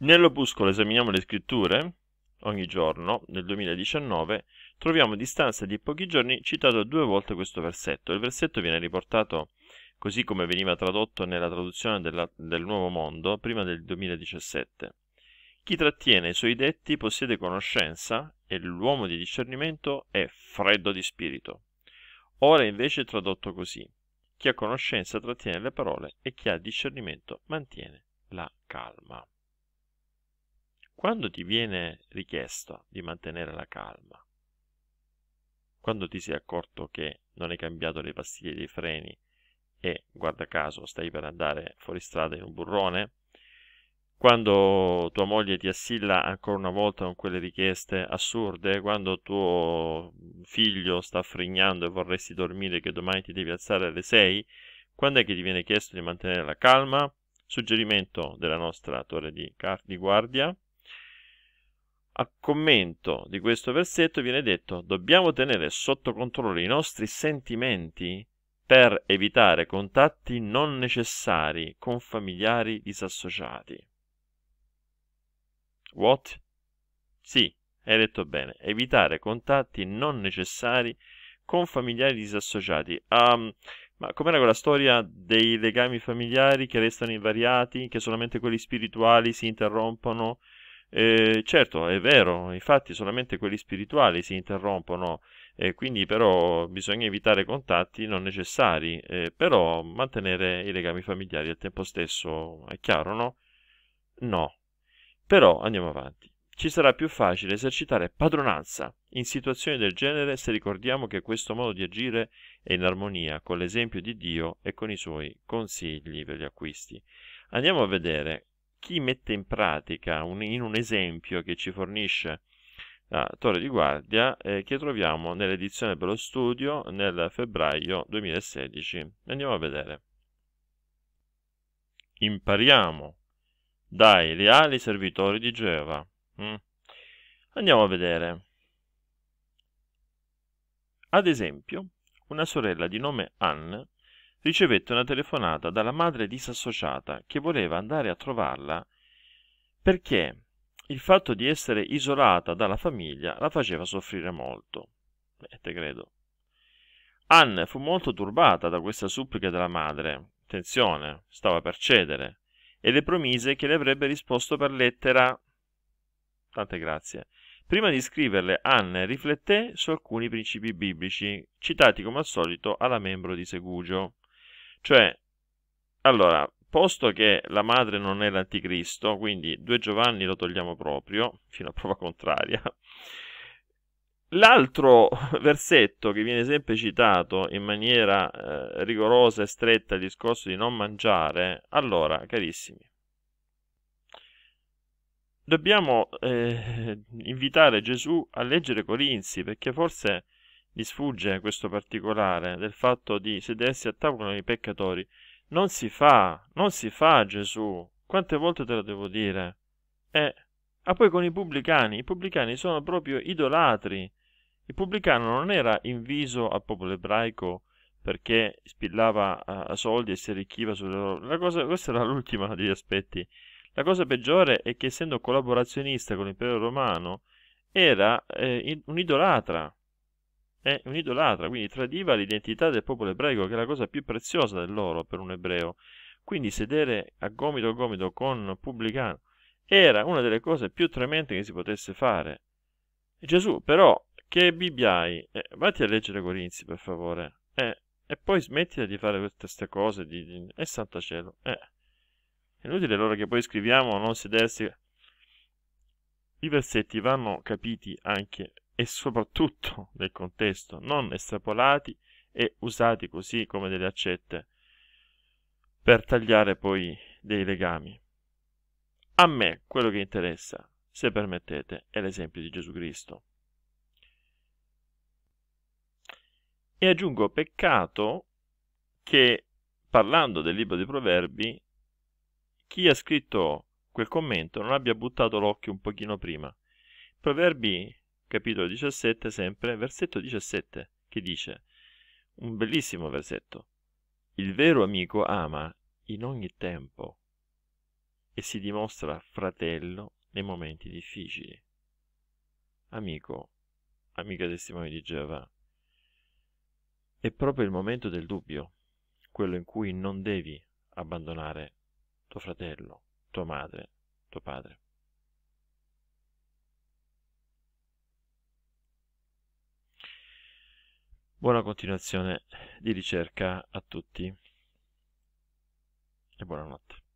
Nell'opuscolo Esaminiamo le scritture, ogni giorno, nel 2019, troviamo a distanza di pochi giorni citato due volte questo versetto. Il versetto viene riportato così come veniva tradotto nella traduzione della, del Nuovo Mondo prima del 2017. Chi trattiene i suoi detti possiede conoscenza e l'uomo di discernimento è freddo di spirito. Ora invece è tradotto così. Chi ha conoscenza trattiene le parole e chi ha discernimento mantiene la calma quando ti viene richiesto di mantenere la calma, quando ti sei accorto che non hai cambiato le pastiglie dei freni e, guarda caso, stai per andare fuori strada in un burrone, quando tua moglie ti assilla ancora una volta con quelle richieste assurde, quando tuo figlio sta frignando e vorresti dormire che domani ti devi alzare alle 6, quando è che ti viene chiesto di mantenere la calma? Suggerimento della nostra torre di, di guardia, a commento di questo versetto viene detto dobbiamo tenere sotto controllo i nostri sentimenti per evitare contatti non necessari con familiari disassociati. What? Sì, hai detto bene, evitare contatti non necessari con familiari disassociati. Um, ma com'era quella storia dei legami familiari che restano invariati, che solamente quelli spirituali si interrompono? Eh, certo, è vero, infatti solamente quelli spirituali si interrompono, eh, quindi però bisogna evitare contatti non necessari, eh, però mantenere i legami familiari al tempo stesso è chiaro, no? No. Però andiamo avanti. Ci sarà più facile esercitare padronanza in situazioni del genere se ricordiamo che questo modo di agire è in armonia con l'esempio di Dio e con i suoi consigli per gli acquisti. Andiamo a vedere chi mette in pratica un, in un esempio che ci fornisce la torre di guardia eh, che troviamo nell'edizione per lo studio nel febbraio 2016. Andiamo a vedere. Impariamo dai reali servitori di Geova. Mm. Andiamo a vedere. Ad esempio, una sorella di nome Anne ricevette una telefonata dalla madre disassociata che voleva andare a trovarla perché il fatto di essere isolata dalla famiglia la faceva soffrire molto. E eh, te credo. Anne fu molto turbata da questa supplica della madre. Attenzione, stava per cedere. E le promise che le avrebbe risposto per lettera. Tante grazie. Prima di scriverle, Anne rifletté su alcuni principi biblici, citati come al solito alla membro di Segugio. Cioè, allora, posto che la madre non è l'anticristo, quindi 2 Giovanni lo togliamo proprio, fino a prova contraria. L'altro versetto che viene sempre citato in maniera eh, rigorosa e stretta il discorso di non mangiare, allora, carissimi, dobbiamo eh, invitare Gesù a leggere Corinzi perché forse gli sfugge questo particolare del fatto di sedersi a tavola con i peccatori. Non si fa, non si fa Gesù. Quante volte te lo devo dire? Eh, ah poi con i pubblicani, i pubblicani sono proprio idolatri. Il pubblicano non era inviso al popolo ebraico perché spillava uh, soldi e si arricchiva sulle loro... La cosa, questa era l'ultima degli aspetti. La cosa peggiore è che essendo collaborazionista con l'impero romano era eh, un idolatra è un idolatra, quindi tradiva l'identità del popolo ebraico, che è la cosa più preziosa del loro per un ebreo. Quindi sedere a gomito a gomito con pubblicano era una delle cose più tremende che si potesse fare. Gesù, però, che Bibbia hai? Eh, vatti a leggere Corinzi, per favore. Eh, e poi smettila di fare queste cose. Di, di... E santo cielo. Eh. È inutile allora che poi scriviamo non sedersi. I versetti vanno capiti anche e soprattutto nel contesto, non estrapolati e usati così come delle accette per tagliare poi dei legami. A me quello che interessa, se permettete, è l'esempio di Gesù Cristo. E aggiungo peccato che, parlando del libro dei proverbi, chi ha scritto quel commento non abbia buttato l'occhio un pochino prima. Proverbi capitolo 17 sempre, versetto 17, che dice, un bellissimo versetto, il vero amico ama in ogni tempo e si dimostra fratello nei momenti difficili. Amico, amica testimone di Geova, è proprio il momento del dubbio, quello in cui non devi abbandonare tuo fratello, tua madre, tuo padre. Buona continuazione di ricerca a tutti e buonanotte.